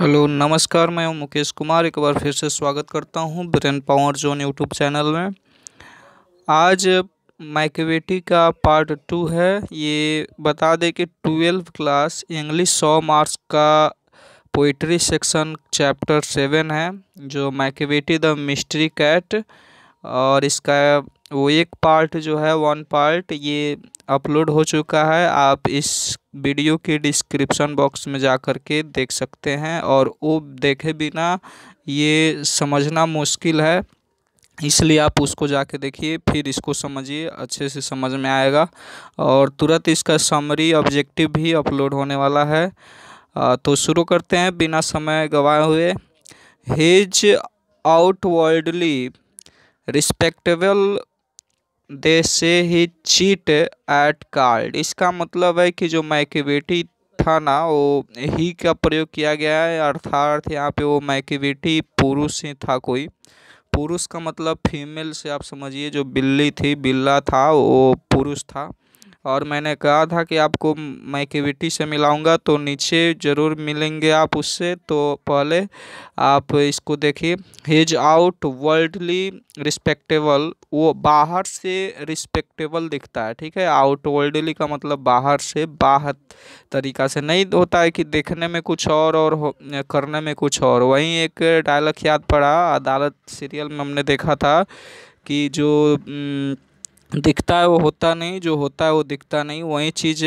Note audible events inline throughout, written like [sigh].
hello नमस्कार मैं हूं मुकेश कुमार एक बार फिर से स्वागत करता हूं brain power zone YouTube channel में आज माइक्रोवेटी का पार्ट टू है ये बता दें कि ट्वेल्व क्लास इंग्लिश सौ मार्क्स का पोइट्री सेक्शन चैप्टर सेवन है जो माइक्रोवेटी द मिस्ट्री कैट और इसका वो एक पार्ट जो है वन पार्ट ये अपलोड हो चुका है आप इस वीडियो के डिस्क्रिप्शन बॉक्स में जा कर के देख सकते हैं और वो देखे बिना ये समझना मुश्किल है इसलिए आप उसको जाके देखिए फिर इसको समझिए अच्छे से समझ में आएगा और तुरंत इसका समरी ऑब्जेक्टिव भी अपलोड होने वाला है तो शुरू करते हैं बिना समय गवाए हुए हिज आउटवर्ल्डली रिस्पेक्टेबल दे से ही चीट एट कार्ड इसका मतलब है कि जो मैकेविटी था ना वो ही का प्रयोग किया गया है अर्थात यहाँ पे वो मैकेविटी पुरुष ही था कोई पुरुष का मतलब फीमेल से आप समझिए जो बिल्ली थी बिल्ला था वो पुरुष था और मैंने कहा था कि आपको मैं केविटी से मिलाऊंगा तो नीचे ज़रूर मिलेंगे आप उससे तो पहले आप इसको देखिए हिज आउट वर्ल्डली रिस्पेक्टेबल वो बाहर से रिस्पेक्टेबल दिखता है ठीक है आउट वर्ल्डली का मतलब बाहर से बाहर तरीका से नहीं होता है कि देखने में कुछ और और करने में कुछ और वहीं एक डायलॉग याद पड़ा अदालत सीरियल में हमने देखा था कि जो दिखता है वो होता नहीं जो होता है वो दिखता नहीं वही चीज़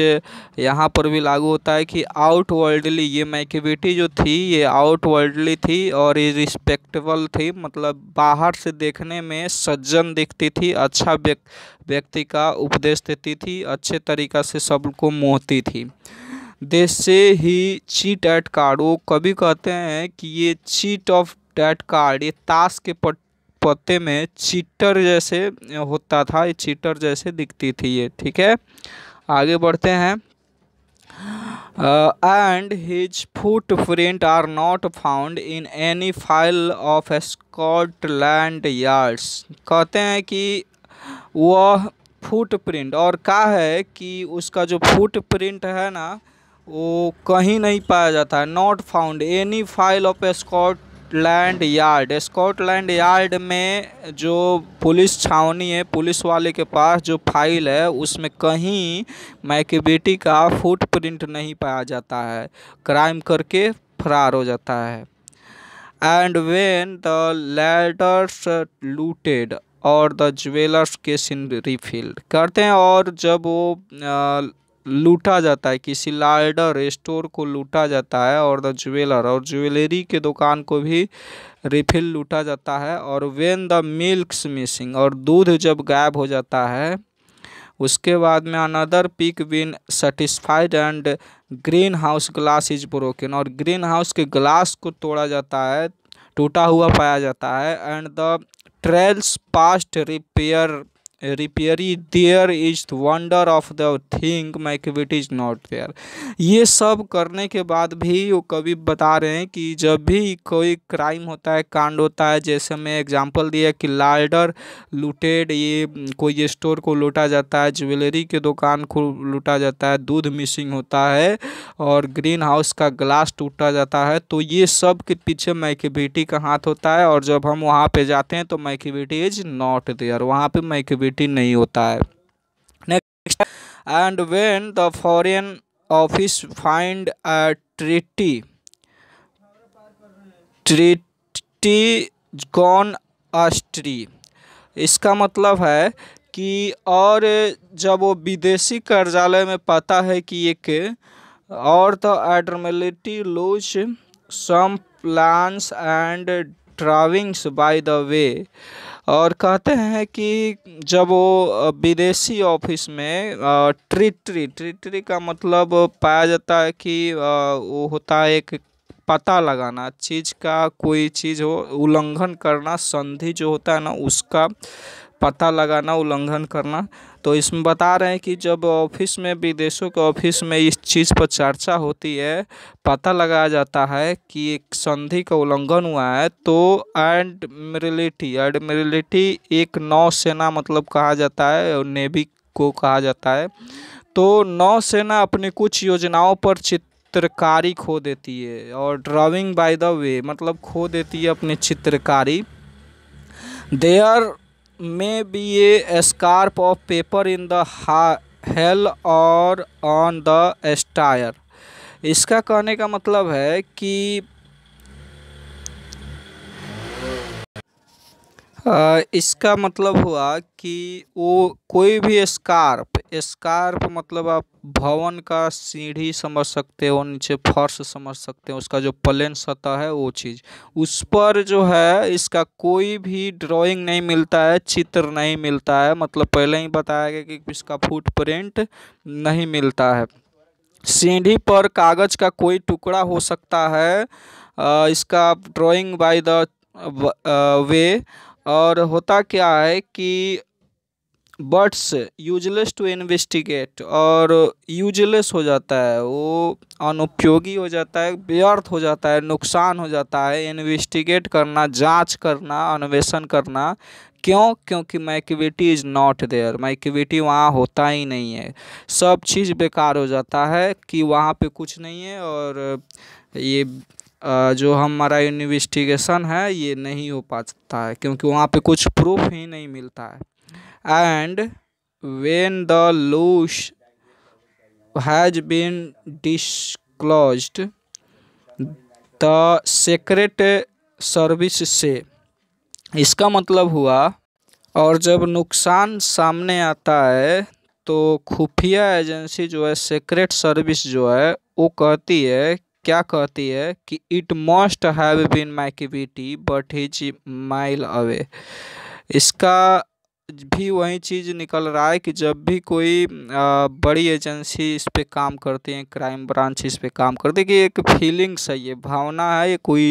यहाँ पर भी लागू होता है कि आउट वर्ल्डली ये मैकेविटी जो थी ये आउट वर्ल्डली थी और ये रिस्पेक्टेबल थी मतलब बाहर से देखने में सज्जन दिखती थी अच्छा व्यक्ति का उपदेश देती थी अच्छे तरीक़ा से सबको मोहती थी देश से ही चीट एट कार्ड वो कभी कहते हैं कि ये चीट ऑफ डेट कार्ड ये ताश के पट पत्ते में चीटर जैसे होता था ये चीटर जैसे दिखती थी ये ठीक है आगे बढ़ते हैं and his foot print are not found in any file of Scotland yards कहते हैं कि वह फुट प्रिंट और का है कि उसका जो फुट प्रिंट है ना वो कहीं नहीं पाया जाता है not found any file of Scott Scotland yard Scotland yard में जो पुलिस छावनी है पुलिस वाले के पास जो फाइल है उसमें कहीं मैकेबेटी का फुटप्रिंट नहीं पाया जाता है क्राइम करके फरार हो जाता है and when the ladders looted और द ज्वेलर्स केस इन रिफिल्ड करते हैं और जब वो लूटा जाता है किसी लाइडर स्टोर को लूटा जाता है और द ज्वेलर और ज्वेलरी के दुकान को भी रिफिल लूटा जाता है और वेन द मिल्क्स मिसिंग और दूध जब गायब हो जाता है उसके बाद में another pick win satisfied and green house glass is broken और ग्रीन हाउस के ग्लास को तोड़ा जाता है टूटा हुआ पाया जाता है and the trails past repair रिपेयरी there is wonder of the thing my quit is not there ये सब करने के बाद भी वो कभी बता रहे हैं कि जब भी कोई क्राइम होता है कांड होता है जैसे मैं एग्जांपल दिया कि लाल्डर लूटेड ये कोई स्टोर को लूटा जाता है ज्वेलरी के दुकान को लूटा जाता है दूध मिसिंग होता है और ग्रीन हाउस का ग्लास टूटा जाता है तो ये सब के पीछे मैकिविटी का हाथ होता है और जब हम वहाँ पे जाते हैं तो मैकिविटी इज नॉट देयर वहाँ पे मैकिविटी एक्टिविटी नहीं होता है next and when the foreign office find a treaty treaty gone अस्ट्री इसका मतलब है कि और जब वो विदेशी कार्यालय में पता है कि एक और तो एडमिलिटी lose some plans and ट्राविंग्स by the way और कहते हैं कि जब वो विदेशी ऑफिस में ट्रिटरी ट्रिटरी का मतलब पाया जाता है कि वो होता है एक पता लगाना चीज़ का कोई चीज़ हो उल्लंघन करना संधि जो होता है ना उसका पता लगाना उल्लंघन करना तो इसमें बता रहे हैं कि जब ऑफिस में विदेशों के ऑफिस में इस चीज़ पर चर्चा होती है पता लगाया जाता है कि एक संधि का उल्लंघन हुआ है तो एडमिरलिटी एडमिरलिटी एक नौसेना मतलब कहा जाता है और नेवी को कहा जाता है तो नौसेना अपनी कुछ योजनाओं पर चित चित्रकारी खो देती है और ड्राइंग बाय द वे मतलब खो देती है अपनी चित्रकारी there may be A scarf of paper in the hell और ऑन द एस्टायर इसका कहने का मतलब है कि इसका मतलब हुआ कि वो कोई भी स्कार्प स्कार्प मतलब आप भवन का सीढ़ी समझ सकते हो नीचे फर्श समझ सकते हो उसका जो प्लेन सतह है वो चीज़ उस पर जो है इसका कोई भी ड्राइंग नहीं मिलता है चित्र नहीं मिलता है मतलब पहले ही बताया गया कि इसका फुटप्रिंट नहीं मिलता है सीढ़ी पर कागज़ का कोई टुकड़ा हो सकता है इसका ड्राइंग बाय द वे और होता क्या है कि बट्स यूजलेस टू इन्वेस्टिगेट और यूजलेस हो जाता है वो अनुपयोगी हो जाता है व्यर्थ हो जाता है नुकसान हो जाता है इन्वेस्टिगेट करना जांच करना अन्वेषण करना क्यों क्योंकि माइक्विटी इज़ नॉट देयर माइक्विटी वहाँ होता ही नहीं है सब चीज़ बेकार हो जाता है कि वहाँ पे कुछ नहीं है और ये जो हमारा इन्वेस्टिगेशन है ये नहीं हो पाता है क्योंकि वहाँ पे कुछ प्रूफ ही नहीं मिलता है and when the loss has been disclosed the secret service से इसका मतलब हुआ और जब नुकसान सामने आता है तो खुफिया एजेंसी जो है सेक्रेट सर्विस जो है वो कहती है क्या कहती है कि it must have been my but his mile away इसका भी वही चीज़ निकल रहा है कि जब भी कोई बड़ी एजेंसी इस पर काम करती है क्राइम ब्रांच इस पर काम करती है कि एक फीलिंग्स है ये भावना है ये कोई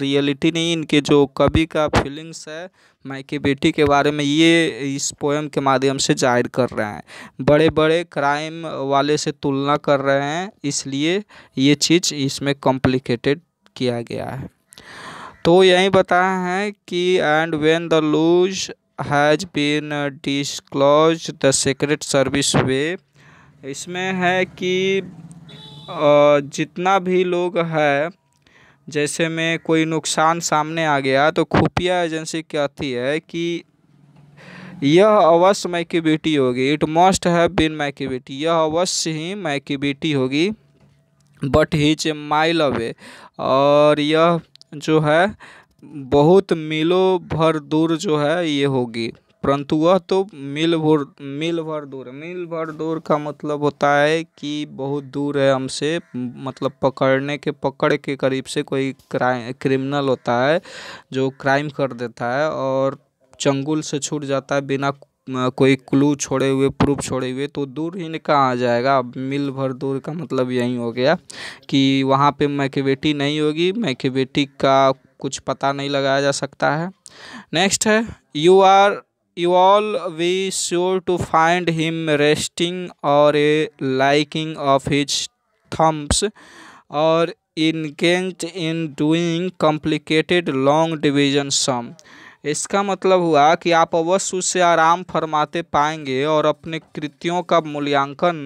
रियलिटी नहीं इनके जो कवि का फीलिंग्स है मायके बेटी के बारे में ये इस पोएम के माध्यम से जाहिर कर रहे हैं बड़े बड़े क्राइम वाले से तुलना कर रहे हैं इसलिए ये चीज़ इसमें कॉम्प्लिकेटेड किया गया है तो यही बताया है कि and when the loose has been disclose the secret service वे इसमें है कि जितना भी लोग है जैसे में कोई नुकसान सामने आ गया तो खुफिया एजेंसी कहती है कि यह अवश्य मैकेबिटी होगी इट मस्ट हैव बीन मैकेबिटी यह अवश्य ही मैकेबिटी होगी बट हीच ए माइल अवे और यह जो है बहुत मीलों भर दूर जो है ये होगी परंतु वह तो मील भर मील भर दूर मिल मील भर दूर का मतलब होता है कि बहुत दूर है हमसे मतलब पकड़ने के पकड़ के करीब से कोई क्राइम क्रिमिनल होता है जो क्राइम कर देता है और चंगुल से छूट जाता है बिना कोई क्लू छोड़े हुए प्रूफ छोड़े हुए तो दूर ही निका आ जाएगा अब मील भर दूर का मतलब यही हो गया कि वहाँ पे मैकेवेटी नहीं होगी मैकेवेटी का कुछ पता नहीं लगाया जा सकता है नेक्स्ट है you are you all we sure to find him resting और ए लाइकिंग ऑफ हिज थम्प्स और इनगेंज in doing complicated long division सम इसका मतलब हुआ कि आप अवश्य उसे आराम फरमाते पाएंगे और अपने कृतियों का मूल्यांकन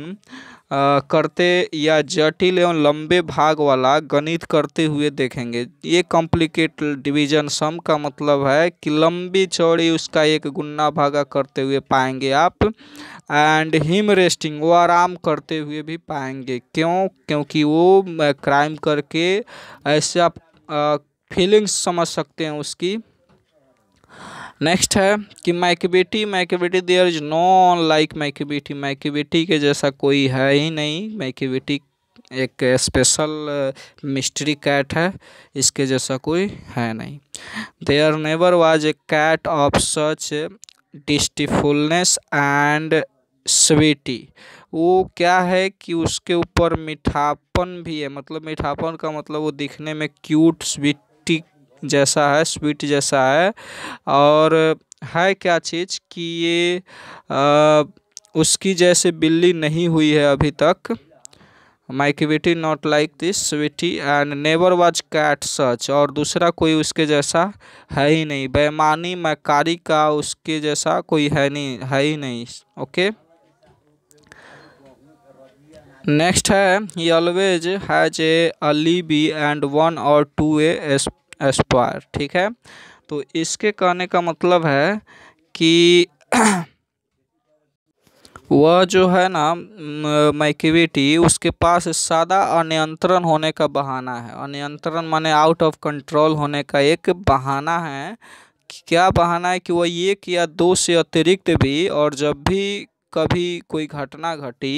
करते या जटिल एवं लंबे भाग वाला गणित करते हुए देखेंगे ये कॉम्प्लिकेट डिवीजन सम का मतलब है कि लंबी चौड़ी उसका एक गुन्ना भागा करते हुए पाएंगे आप एंड हिम रेस्टिंग वो आराम करते हुए भी पाएंगे क्यों क्योंकि वो क्राइम करके ऐसे आप फीलिंग्स समझ सकते हैं उसकी नेक्स्ट है कि मैकेबिटी मैकेबिटी देयर इज नो लाइक मैकेबिटी मैकेबिटी के जैसा कोई है ही नहीं मैकेबिटी एक स्पेशल मिस्ट्री कैट है इसके जैसा कोई है नहीं there never was a cat of such डिस्टिफुलनेस and Sweety वो क्या है कि उसके ऊपर मिठापन भी है मतलब मिठापन का मतलब वो दिखने में क्यूट स्वीटी जैसा है स्वीट जैसा है और है क्या चीज़ कि ये आ, उसकी जैसे बिल्ली नहीं हुई है अभी तक माई क्विटी not like this Sweety and never was cat सच और दूसरा कोई उसके जैसा है ही नहीं बेमानी मैकारी का उसके जैसा कोई है नहीं है ही नहीं ओके नेक्स्ट है ही always has a Ali B and one और टू ए स्क्वायर ठीक है तो इसके कहने का मतलब है कि [clears throat] वह जो है ना मैक्यूविटी उसके पास सादा अनियंत्रण होने का बहाना है अनियंत्रण माने आउट ऑफ कंट्रोल होने का एक बहाना है क्या बहाना है कि वह एक या दो से अतिरिक्त भी और जब भी कभी कोई घटना घटी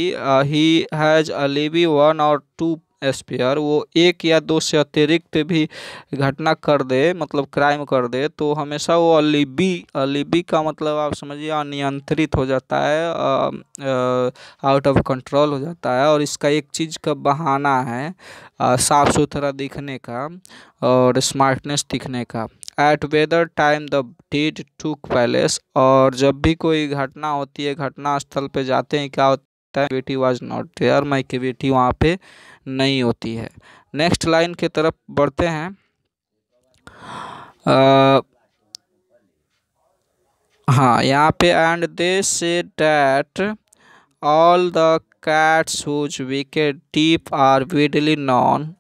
ही हैज़ अलीबी वन और टू एस्पियर वो एक या दो से अतिरिक्त भी घटना कर दे मतलब क्राइम कर दे तो हमेशा वो अलिबी अलिबी का मतलब आप समझिए अनियंत्रित हो जाता है आउट ऑफ कंट्रोल हो जाता है और इसका एक चीज़ का बहाना है साफ़ सुथरा दिखने का और स्मार्टनेस दिखने का eight weather time the deed टूक पैलेस और जब भी कोई घटना होती है घटना स्थल पे जाते हैं क्या होता है cavity was not there my cavity वहाँ पे नहीं होती है नेक्स्ट लाइन के तरफ बढ़ते हैं आ, हाँ यहाँ पे and they say that all the cats whose wicket deep are Vidly non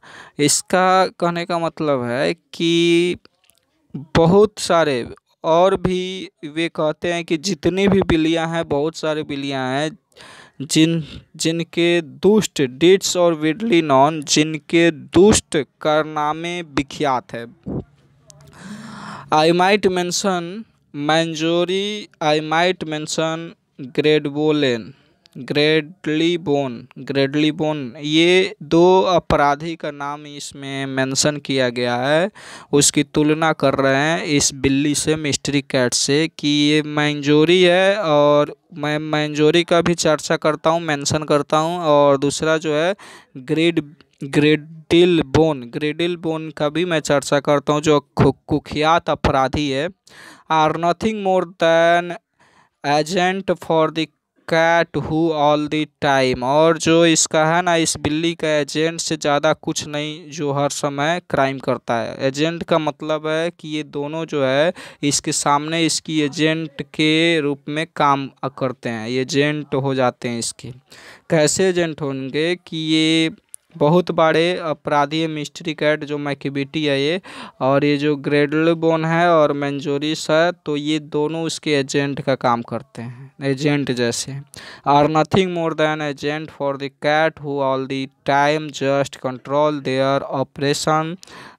इसका कहने का मतलब है कि बहुत सारे और भी वे कहते हैं कि जितनी भी बिल्लियां हैं बहुत सारे बिल्लियां हैं जिन जिनके दुष्ट डिड्स और विडली नॉन जिनके दुष्ट कारनामे विख्यात है I might mention मैंजोरी I might मैंसन ग्रेडबोलेन ग्रेडली bone ग्रेडली bone ये दो अपराधी का नाम इसमें मेंशन किया गया है उसकी तुलना कर रहे हैं इस बिल्ली से मिस्ट्री कैट से कि ये मैंजोरी है और मैं मैंजोरी का भी चर्चा करता हूँ मेंशन करता हूँ और दूसरा जो है ग्रेड ग्रेडिल बोन ग्रेडिल बोन का भी मैं चर्चा करता हूँ जो कुख्यात अपराधी है are nothing more than agent for the cat who all the time और जो इसका है ना इस बिल्ली का एजेंट से ज़्यादा कुछ नहीं जो हर समय क्राइम करता है एजेंट का मतलब है कि ये दोनों जो है इसके सामने इसकी एजेंट के रूप में काम करते हैं एजेंट हो जाते हैं इसके कैसे एजेंट होंगे कि ये बहुत बड़े अपराधी मिस्ट्री कैट जो मैकेबिटी है ये और ये जो ग्रेडल बोन है और मैंजोरिस है तो ये दोनों उसके एजेंट का काम करते हैं एजेंट जैसे are nothing more than agent for the cat who all the time just control their operation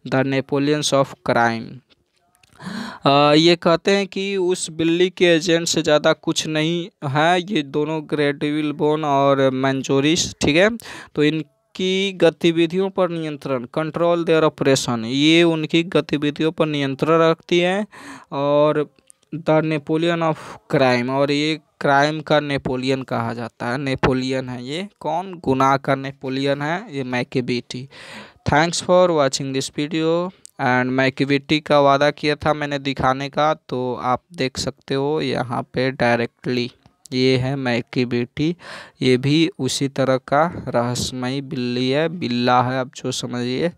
the Napoleon's of crime आ, ये कहते हैं कि उस बिल्ली के एजेंट से ज़्यादा कुछ नहीं है ये दोनों ग्रेडविल बोन और मैंजोरिस ठीक है तो इन की गतिविधियों पर नियंत्रण कंट्रोल देयर ऑपरेशन ये उनकी गतिविधियों पर नियंत्रण रखती है और द नेपोलियन ऑफ क्राइम और ये क्राइम का नेपोलियन कहा जाता है नेपोलियन है ये कौन गुनाह का नेपोलियन है ये मैकेबिटी thanks for watching this video and मैकेबिटी का वादा किया था मैंने दिखाने का तो आप देख सकते हो यहाँ पे डायरेक्टली ये है मैक की बेटी ये भी उसी तरह का रहस्यमयी बिल्ली है बिल्ला है आप जो समझिए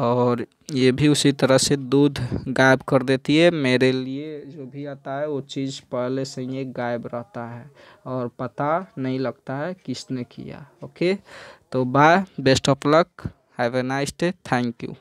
और ये भी उसी तरह से दूध गायब कर देती है मेरे लिए जो भी आता है वो चीज़ पहले से ही गायब रहता है और पता नहीं लगता है किसने किया ओके तो bye best of luck have a nice day thank you